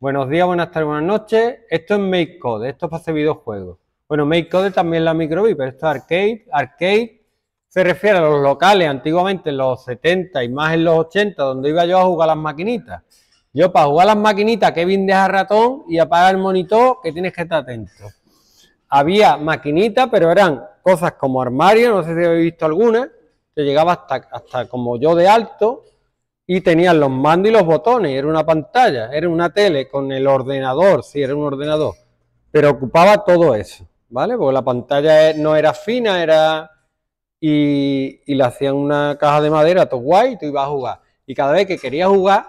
Buenos días, buenas tardes, buenas noches. Esto es MakeCode, esto es para hacer videojuegos. Bueno, MakeCode también la microbi, pero esto es arcade. Arcade se refiere a los locales, antiguamente en los 70 y más en los 80, donde iba yo a jugar las maquinitas. Yo para jugar las maquinitas, ...Kevin deja ratón y apaga el monitor, que tienes que estar atento. Había maquinitas, pero eran cosas como armario, no sé si habéis visto alguna, que llegaba hasta, hasta como yo de alto, y tenían los mandos y los botones, era una pantalla, era una tele con el ordenador, sí, era un ordenador, pero ocupaba todo eso, ¿vale? Porque la pantalla no era fina, era... Y, y le hacían una caja de madera, todo guay, y tú ibas a jugar. Y cada vez que querías jugar,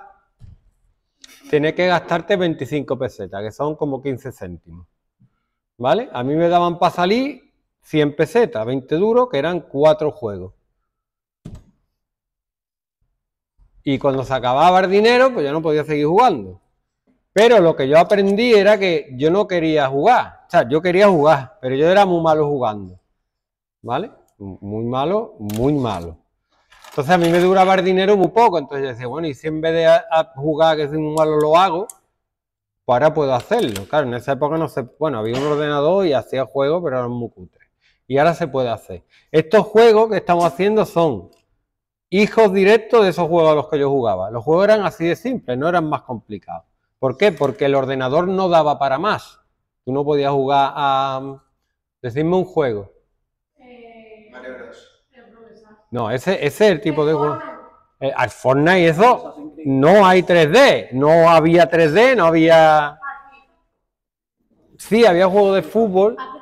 tenías que gastarte 25 pesetas, que son como 15 céntimos. ¿Vale? A mí me daban para salir 100 pesetas, 20 duros, que eran cuatro juegos. Y cuando se acababa el dinero, pues yo no podía seguir jugando. Pero lo que yo aprendí era que yo no quería jugar. O sea, yo quería jugar, pero yo era muy malo jugando. ¿Vale? Muy malo, muy malo. Entonces a mí me duraba el dinero muy poco. Entonces yo decía, bueno, y si en vez de jugar, que soy muy malo, lo hago, pues ahora puedo hacerlo. Claro, en esa época no se. Bueno, había un ordenador y hacía juegos, pero eran muy cutres. Y ahora se puede hacer. Estos juegos que estamos haciendo son hijos directos de esos juegos a los que yo jugaba. Los juegos eran así de simples, no eran más complicados. ¿Por qué? Porque el ordenador no daba para más. Tú no podías jugar a... Mm, Decidme un juego. Eh, Mario Bros. No, ese, es el tipo de juego. Eh, al Fortnite eso no hay 3D, no había 3D, no había... Ah, sí, había juegos de fútbol. Ah,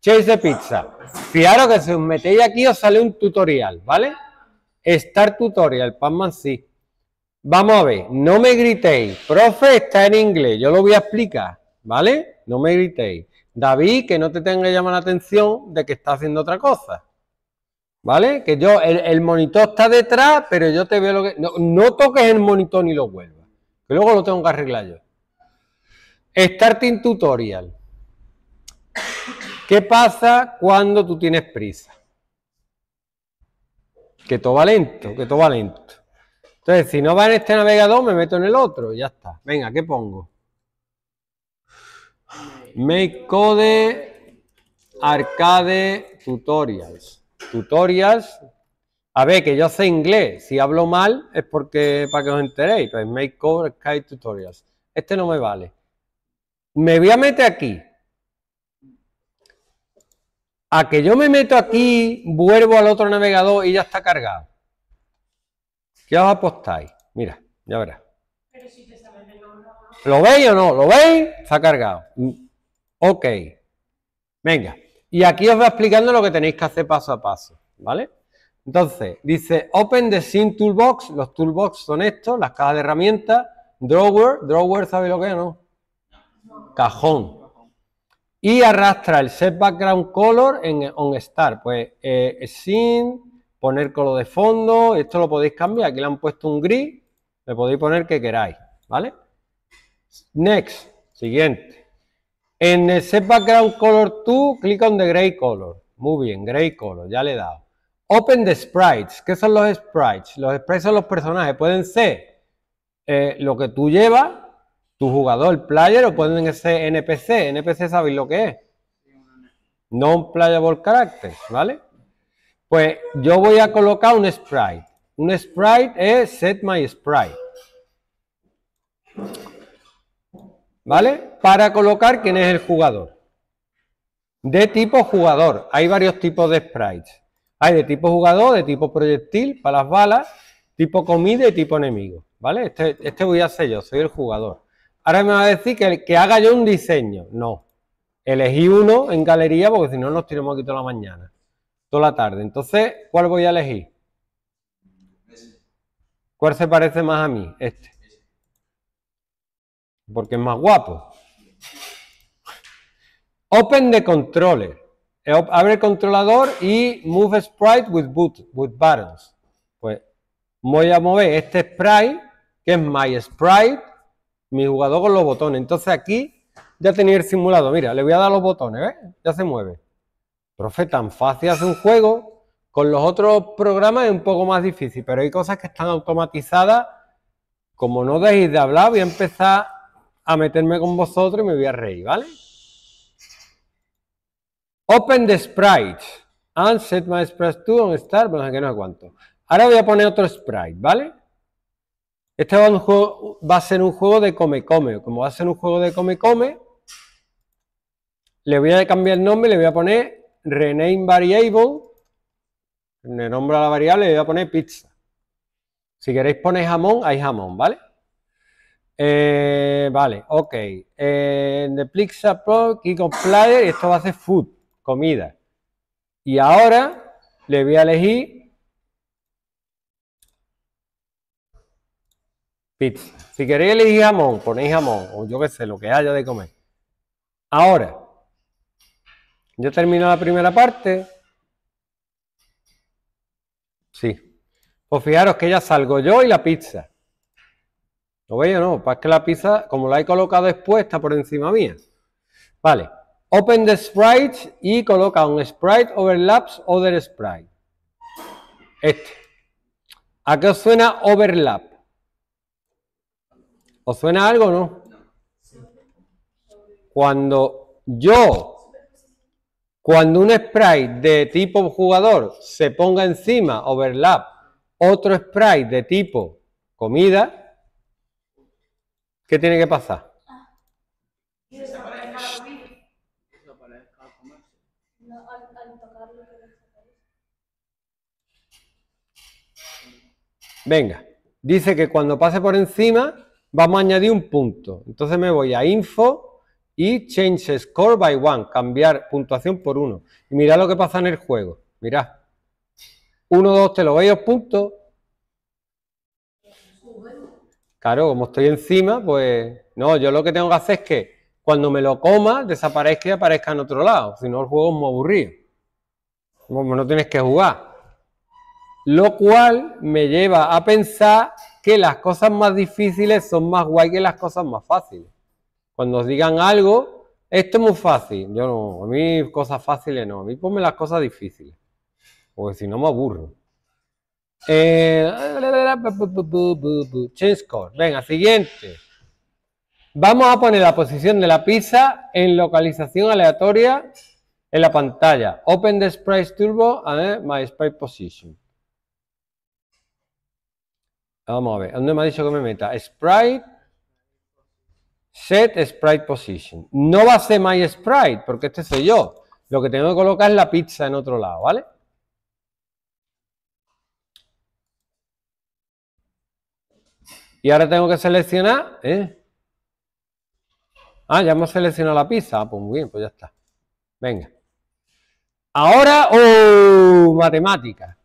Chase de pizza. Fijaros que si os metéis aquí os sale un tutorial, ¿vale? Start Tutorial, pan sí. Vamos a ver, no me gritéis. Profe, está en inglés, yo lo voy a explicar, ¿vale? No me gritéis. David, que no te tenga que llamar la atención de que está haciendo otra cosa. ¿Vale? Que yo, el, monitor está detrás, pero yo te veo lo que. No, no toques el monitor ni lo vuelvas. Que luego lo tengo que arreglar yo. Starting Tutorial. ¿Qué pasa cuando tú tienes prisa? Que todo va lento, que todo va lento. Entonces, si no va en este navegador, me meto en el otro, ya está. Venga, ¿qué pongo? Make code arcade tutorials. Tutorials. A ver, que yo sé inglés. Si hablo mal es porque para que os enteréis. Pues make code arcade tutorials. Este no me vale. Me voy a meter aquí a que yo me meto aquí, vuelvo al otro navegador y ya está cargado. ¿Qué os apostáis? Mira, ya verás. ¿Lo veis o no? ¿Lo veis? Está cargado. Mm. Ok. Venga. Y aquí os va explicando lo que tenéis que hacer paso a paso. ¿Vale? Entonces, dice Open the Sin Toolbox. Los toolbox son estos, las cajas de herramientas. Drawer. Drawer, sabe lo que es no? Cajón y arrastra el set background color en OnStar. Pues eh, sin poner color de fondo, esto lo podéis cambiar. Aquí le han puesto un gris, le podéis poner que queráis, ¿vale? Next, siguiente. En el set background color 2, clic on the gray color. Muy bien, gray color, ya le he dado. Open the sprites. ¿Qué son los sprites? Los sprites son los personajes. Pueden ser eh, lo que tú llevas, tu jugador. Player o pueden ser NPC. NPC sabéis lo que es. Non playable character, ¿vale? Pues yo voy a colocar un sprite. Un sprite es set my sprite. ¿Vale? Para colocar quién es el jugador. De tipo jugador. Hay varios tipos de sprites. Hay de tipo jugador, de tipo proyectil, para las balas, tipo comida y tipo enemigo. ¿Vale? Este, este voy a hacer yo, soy el jugador. Ahora me va a decir que, que haga yo un diseño. No. Elegí uno en galería porque si no nos tiramos aquí toda la mañana, toda la tarde. Entonces, ¿cuál voy a elegir? ¿Cuál se parece más a mí? Este. Porque es más guapo. Open the controller. Eh, abre el controlador y move sprite with, with buttons. Pues voy a mover este sprite, que es my sprite, mi jugador con los botones. Entonces aquí ya tenía el simulado. Mira, le voy a dar los botones, Ya se mueve. Profe, tan fácil hace un juego. Con los otros programas es un poco más difícil, pero hay cosas que están automatizadas. Como no dejéis de hablar, voy a empezar a meterme con vosotros y me voy a reír, ¿vale? Open the sprite and set my sprite to on start, que no aguanto. Ahora voy a poner otro sprite, ¿vale? Este va a, ser un juego de come-come. Como va a ser un juego de come-come, le voy a cambiar el nombre, le voy a poner rename variable. Le nombro a la variable, le voy a poner pizza. Si queréis poner jamón, hay jamón, ¿vale? Eh, vale, ok. Eh, the pizza pro, of player, esto va a ser food, comida. Y ahora le voy a elegir pizza. Si queréis elegir jamón, ponéis jamón, o yo qué sé, lo que haya de comer. Ahora, yo termino la primera parte. Sí. Pues fijaros que ya salgo yo y la pizza. ¿Lo veis o no? Pues que la pizza, como la he colocado expuesta por encima mía. Vale. Open the sprite y coloca un sprite overlaps other sprite. Este. ¿A qué os suena overlap? ¿Os suena algo o no? Cuando yo, cuando un spray de tipo jugador se ponga encima, overlap, otro spray de tipo comida, ¿qué tiene que pasar? Venga, dice que cuando pase por encima, vamos a añadir un punto. Entonces me voy a info y change score by one, cambiar puntuación por uno. Y mirad lo que pasa en el juego. Mirad. 1, 2, te lo veis los puntos. Claro, como estoy encima, pues no, yo lo que tengo que hacer es que cuando me lo coma desaparezca y aparezca en otro lado. Si no, el juego es muy aburrido. Como no tienes que jugar. Lo cual me lleva a pensar que las cosas más difíciles son más guay que las cosas más fáciles. Cuando os digan algo, esto es muy fácil. Yo no, a mí cosas fáciles no, a mí ponme las cosas difíciles. Porque si no me aburro. Eh, change Venga, siguiente. Vamos a poner la posición de la pizza en localización aleatoria en la pantalla. Open the sprite turbo ver, my sprite position. Vamos a ver, ¿dónde me ha dicho que me meta? Sprite, set sprite position. No va a ser my sprite, porque este soy yo. Lo que tengo que colocar es la pizza en otro lado, ¿vale? Y ahora tengo que seleccionar, ¿eh? Ah, ya hemos seleccionado la pizza. Ah, pues muy bien, pues ya está. Venga. Ahora, ¡oh! Matemáticas.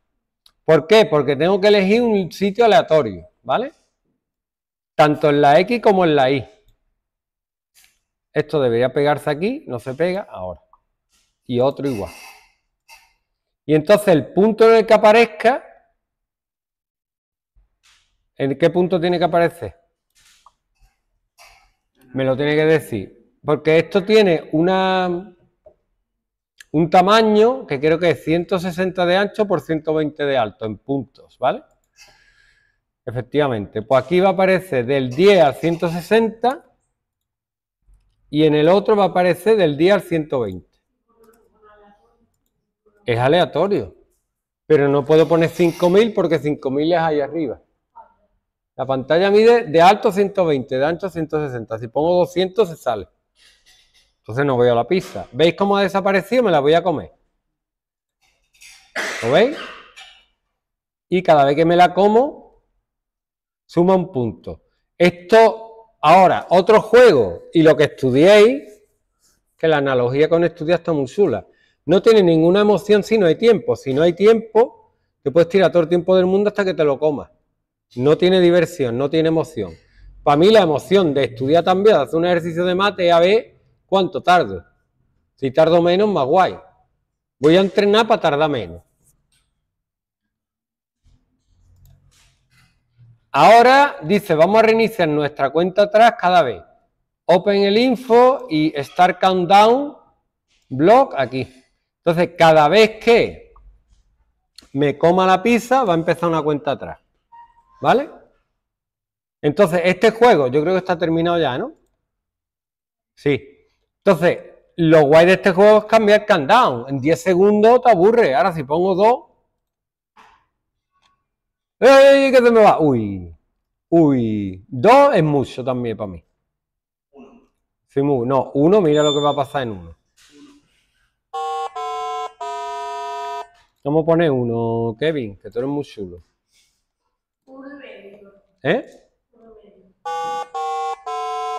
¿Por qué? Porque tengo que elegir un sitio aleatorio, ¿vale? Tanto en la X como en la Y. Esto debería pegarse aquí, no se pega, ahora. Y otro igual. Y entonces el punto en el que aparezca, ¿en qué punto tiene que aparecer? Me lo tiene que decir. Porque esto tiene una, un tamaño que creo que es 160 de ancho por 120 de alto, en puntos, ¿vale? Efectivamente, pues aquí va a aparecer del 10 al 160 y en el otro va a aparecer del 10 al 120. Es aleatorio, pero no puedo poner 5000 porque 5000 es ahí arriba. La pantalla mide de alto 120, de ancho 160. Si pongo 200 se sale. Entonces no veo la pizza. ¿Veis cómo ha desaparecido? Me la voy a comer. ¿Lo veis? Y cada vez que me la como, suma un punto. Esto, ahora, otro juego y lo que estudiéis, que la analogía con estudiar está muy chula. No tiene ninguna emoción si no hay tiempo. Si no hay tiempo, te puedes tirar todo el tiempo del mundo hasta que te lo comas. No tiene diversión, no tiene emoción. Para mí la emoción de estudiar también, de hacer un ejercicio de mate, a ver ¿Cuánto tardo? Si tardo menos, más guay. Voy a entrenar para tardar menos. Ahora dice, vamos a reiniciar nuestra cuenta atrás cada vez. Open el info y Start Countdown Block aquí. Entonces, cada vez que me coma la pizza, va a empezar una cuenta atrás. ¿Vale? Entonces, este juego yo creo que está terminado ya, ¿no? Sí. Entonces, lo guay de este juego es cambiar el countdown. En 10 segundos te aburre. Ahora si pongo 2... ¡Ey! ¿Qué te me va? Uy. Uy. 2 es mucho también para mí. Sí, no, 1, mira lo que va a pasar en 1. ¿Cómo pone 1, Kevin, que tú eres muy chulo. ¿Eh?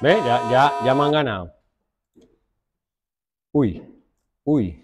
¿Ves? Ya, ya, ya me han ganado. Ui, ui.